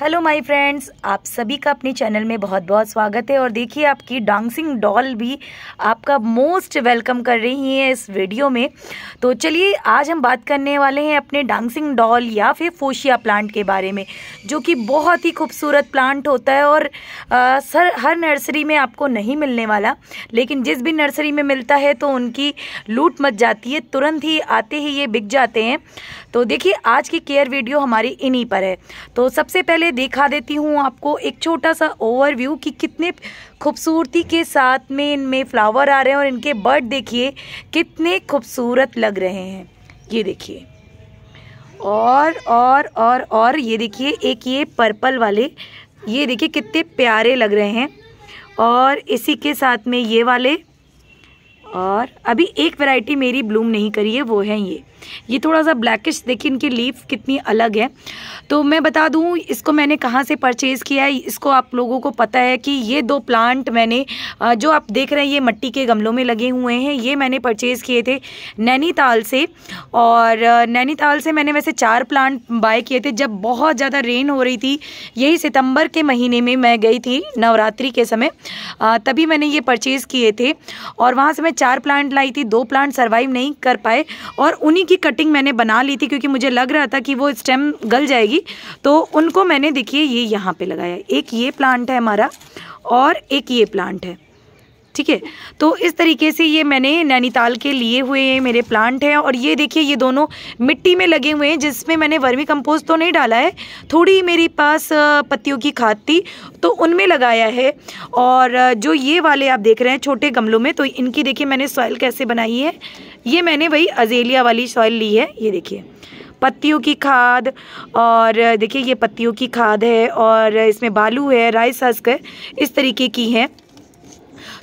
hello my friends आप सभी का अपने चैनल में बहुत बहुत स्वागत है और देखिए आपकी डांसिंग डॉल भी आपका मोस्ट वेलकम कर रही है इस वीडियो में तो चलिए आज हम बात करने वाले हैं अपने डांसिंग डॉल या फिर फोशिया प्लांट के बारे में जो कि बहुत ही खूबसूरत प्लांट होता है और सर हर नर्सरी में आपको नहीं मिलने वाला लेकिन जिस भी नर्सरी में मिलता है तो उनकी लूट मच जाती है तुरंत ही आते ही ये बिक जाते हैं तो देखिए आज की केयर वीडियो हमारी इन्हीं पर है तो सबसे पहले दिखा देती हूँ आपको एक छोटा सा ओवरव्यू कि कितने खूबसूरती के साथ में इनमें फ्लावर आ रहे हैं और इनके बर्ड देखिए कितने खूबसूरत लग रहे हैं ये देखिए और और और और ये देखिए एक ये पर्पल वाले ये देखिए कितने प्यारे लग रहे हैं और इसी के साथ में ये वाले और अभी एक वैरायटी मेरी ब्लूम नहीं करी है वो है ये ये थोड़ा सा ब्लैकिश देखिए इनकी लीफ कितनी अलग है तो मैं बता दूँ इसको मैंने कहाँ से परचेज़ किया है इसको आप लोगों को पता है कि ये दो प्लांट मैंने जो आप देख रहे हैं ये मिट्टी के गमलों में लगे हुए हैं ये मैंने परचेज़ किए थे नैनीताल से और नैनीताल से मैंने वैसे चार प्लांट बाय किए थे जब बहुत ज़्यादा रेन हो रही थी यही सितंबर के महीने में मैं गई थी नवरात्रि के समय तभी मैंने ये परचेज़ किए थे और वहाँ से मैं चार प्लांट लाई थी दो प्लांट सर्वाइव नहीं कर पाए और उन्हीं की सी कटिंग मैंने बना ली थी क्योंकि मुझे लग रहा था कि वो स्टेम गल जाएगी तो उनको मैंने देखिए ये यहाँ पे लगाया एक ये प्लांट है हमारा और एक ये प्लांट है ठीक है तो इस तरीके से ये मैंने नैनीताल के लिए हुए मेरे प्लांट हैं और ये देखिए ये दोनों मिट्टी में लगे हुए हैं जिसमें मैंने वर्मी कंपोस्ट तो नहीं डाला है थोड़ी मेरे पास पत्तियों की खाद थी तो उनमें लगाया है और जो ये वाले आप देख रहे हैं छोटे गमलों में तो इनकी देखिए मैंने सॉइल कैसे बनाई है ये मैंने वही अजेलिया वाली सॉइल ली है ये देखिए पत्तियों की खाद और देखिए ये पत्तियों की खाद है और इसमें बालू है राइस हस्क है इस तरीके की है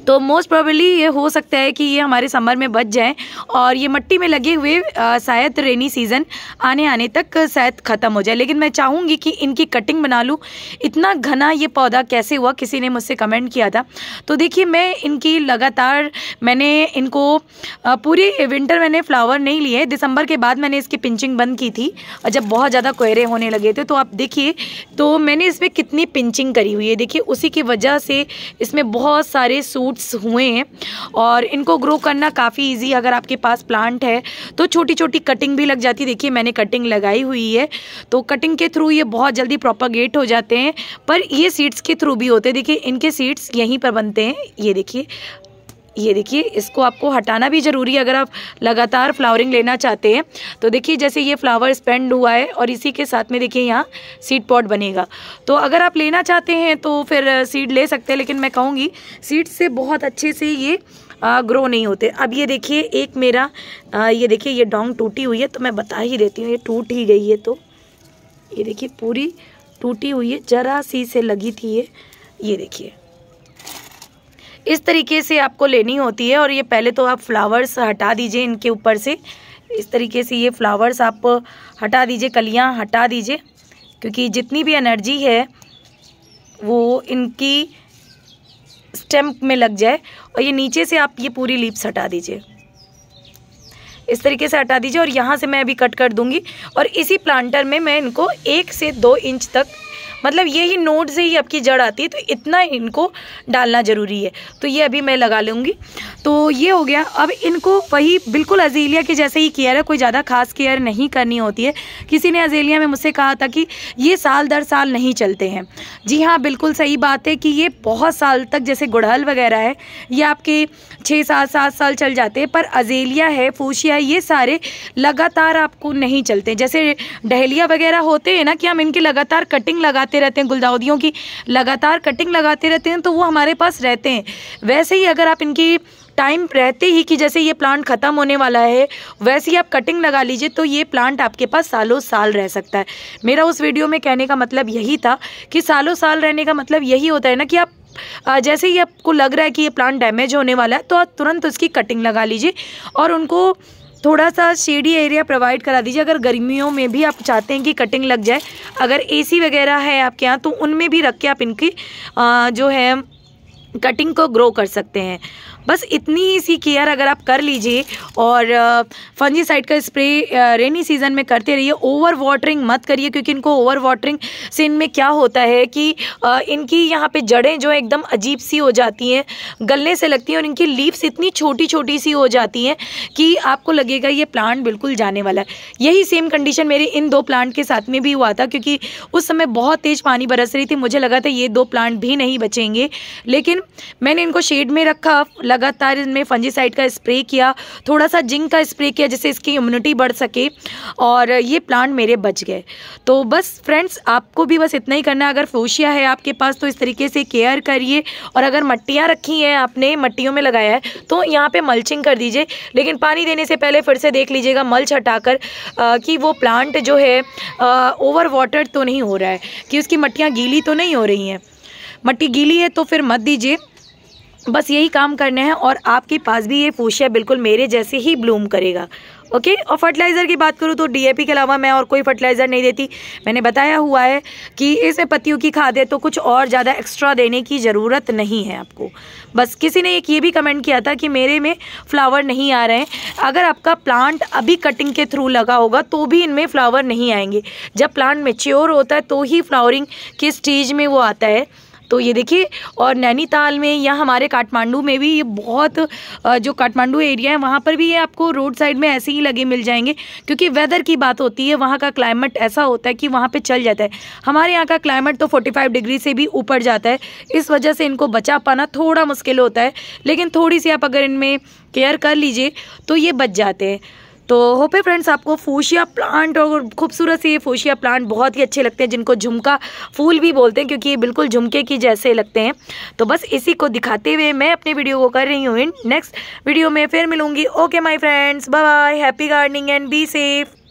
तो मोस्ट प्रोबेबली ये हो सकता है कि ये हमारे समर में बच जाएँ और ये मट्टी में लगे हुए शायद रेनी सीज़न आने आने तक शायद ख़त्म हो जाए लेकिन मैं चाहूँगी कि इनकी कटिंग बना लूँ इतना घना ये पौधा कैसे हुआ किसी ने मुझसे कमेंट किया था तो देखिए मैं इनकी लगातार मैंने इनको पूरे विंटर मैंने फ्लावर नहीं लिए दिसंबर के बाद मैंने इसकी पिंचिंग बंद की थी और जब बहुत ज़्यादा कोहरे होने लगे थे तो आप देखिए तो मैंने इसमें कितनी पिंचिंग करी हुई है देखिए उसी की वजह से इसमें बहुत सारे सूट रूट्स हुए हैं और इनको ग्रो करना काफ़ी ईजी अगर आपके पास प्लांट है तो छोटी छोटी कटिंग भी लग जाती है देखिए मैंने कटिंग लगाई हुई है तो कटिंग के थ्रू ये बहुत जल्दी प्रोपागेट हो जाते हैं पर ये सीड्स के थ्रू भी होते हैं देखिए इनके सीड्स यहीं पर बनते हैं ये देखिए ये देखिए इसको आपको हटाना भी ज़रूरी है अगर आप लगातार फ्लावरिंग लेना चाहते हैं तो देखिए जैसे ये फ्लावर स्पेंड हुआ है और इसी के साथ में देखिए यहाँ सीड पॉट बनेगा तो अगर आप लेना चाहते हैं तो फिर सीड ले सकते हैं लेकिन मैं कहूँगी सीड से बहुत अच्छे से ये ग्रो नहीं होते अब ये देखिए एक मेरा आ, ये देखिए ये डोंग टूटी हुई है तो मैं बता ही देती हूँ ये टूट ही गई है तो ये देखिए पूरी टूटी हुई है ज़रा सी से लगी थी ये ये देखिए इस तरीके से आपको लेनी होती है और ये पहले तो आप फ्लावर्स हटा दीजिए इनके ऊपर से इस तरीके से ये फ्लावर्स आप हटा दीजिए कलियाँ हटा दीजिए क्योंकि जितनी भी एनर्जी है वो इनकी स्टेम्प में लग जाए और ये नीचे से आप ये पूरी लीप्स हटा दीजिए इस तरीके से हटा दीजिए और यहाँ से मैं अभी कट कर दूंगी और इसी प्लांटर में मैं इनको एक से दो इंच तक मतलब यही नोट से ही आपकी जड़ आती है तो इतना इनको डालना ज़रूरी है तो ये अभी मैं लगा लूँगी तो ये हो गया अब इनको वही बिल्कुल अजीलिया के जैसे ही केयर है कोई ज़्यादा खास केयर नहीं करनी होती है किसी ने अजीलिया में मुझसे कहा था कि ये साल दर साल नहीं चलते हैं जी हाँ बिल्कुल सही बात है कि ये बहुत साल तक जैसे गुड़हल वगैरह है ये आपके छः सात सात साल चल जाते हैं पर अजेलिया है फूशिया ये सारे लगातार आपको नहीं चलते जैसे डहलिया वगैरह होते हैं ना कि हम इनकी लगातार कटिंग लगाते रहते हैं गुलदाउदियों की लगातार कटिंग लगाते रहते हैं तो वो हमारे पास रहते हैं वैसे ही अगर आप इनकी टाइम रहते ही कि जैसे ये प्लांट ख़त्म होने वाला है वैसे ही आप कटिंग लगा लीजिए तो ये प्लांट आपके पास सालों साल रह सकता है मेरा उस वीडियो में कहने का मतलब यही था कि सालों साल रहने का मतलब यही होता है ना कि आप जैसे ही आपको लग रहा है कि ये प्लांट डैमेज होने वाला है तो आप तुरंत उसकी कटिंग लगा लीजिए और उनको थोड़ा सा शेडी एरिया प्रोवाइड करा दीजिए अगर गर्मियों में भी आप चाहते हैं कि कटिंग लग जाए अगर एसी वगैरह है आपके यहाँ तो उनमें भी रख के आप इनकी जो है कटिंग को ग्रो कर सकते हैं बस इतनी ही सी केयर अगर आप कर लीजिए और फंजीसाइड का स्प्रे रेनी सीजन में करते रहिए ओवर वाटरिंग मत करिए क्योंकि इनको ओवर वाटरिंग से इनमें क्या होता है कि इनकी यहाँ पे जड़ें जो एकदम अजीब सी हो जाती हैं गलने से लगती हैं और इनकी लीव्स इतनी छोटी छोटी सी हो जाती हैं कि आपको लगेगा ये प्लांट बिल्कुल जाने वाला है यही सेम कंडीशन मेरे इन दो प्लांट के साथ में भी हुआ था क्योंकि उस समय बहुत तेज़ पानी बरस रही थी मुझे लगा था ये दो प्लांट भी नहीं बचेंगे लेकिन मैंने इनको शेड में रखा लगातार इनमें फंजीसाइड का स्प्रे किया थोड़ा सा जिंक का स्प्रे किया जिससे इसकी इम्यूनिटी बढ़ सके और ये प्लांट मेरे बच गए तो बस फ्रेंड्स आपको भी बस इतना ही करना है अगर फोशिया है आपके पास तो इस तरीके से केयर करिए और अगर मट्टियाँ रखी हैं आपने मट्टियों में लगाया है तो यहाँ पर मल्चिंग कर दीजिए लेकिन पानी देने से पहले फिर से देख लीजिएगा मल्च हटाकर कि वो प्लांट जो है ओवर वाटर तो नहीं हो रहा है कि उसकी मट्टियाँ गीली तो नहीं हो रही हैं मट्टी गीली है तो फिर मत दीजिए बस यही काम करना है और आपके पास भी ये फूशिया बिल्कुल मेरे जैसे ही ब्लूम करेगा ओके और फर्टिलाइज़र की बात करूँ तो डीएपी के अलावा मैं और कोई फर्टिलाइज़र नहीं देती मैंने बताया हुआ है कि इस पत्तियों की खाद है तो कुछ और ज़्यादा एक्स्ट्रा देने की ज़रूरत नहीं है आपको बस किसी ने एक ये भी कमेंट किया था कि मेरे में फ्लावर नहीं आ रहे हैं अगर आपका प्लांट अभी कटिंग के थ्रू लगा होगा तो भी इनमें फ्लावर नहीं आएंगे जब प्लांट मेच्योर होता है तो ही फ्लावरिंग के स्टेज में वो आता है तो ये देखिए और नैनीताल में या हमारे काठमांडू में भी ये बहुत जो काठमांडू एरिया है वहाँ पर भी ये आपको रोड साइड में ऐसे ही लगे मिल जाएंगे क्योंकि वेदर की बात होती है वहाँ का क्लाइमेट ऐसा होता है कि वहाँ पर चल जाता है हमारे यहाँ का क्लाइमेट तो फोर्टी डिग्री से भी ऊपर जाता है इस वजह से इनको बचा पाना थोड़ा मुश्किल होता है लेकिन थोड़ी सी आप अगर इनमें केयर कर लीजिए तो ये बच जाते हैं तो होपे फ्रेंड्स आपको फूशिया प्लांट और खूबसूरत से ये फूशिया प्लांट बहुत ही अच्छे लगते हैं जिनको झुमका फूल भी बोलते हैं क्योंकि ये बिल्कुल झुमके की जैसे लगते हैं तो बस इसी को दिखाते हुए मैं अपने वीडियो को कर रही हूँ इन नेक्स्ट वीडियो में फिर मिलूंगी okay my friends bye bye happy gardening and be safe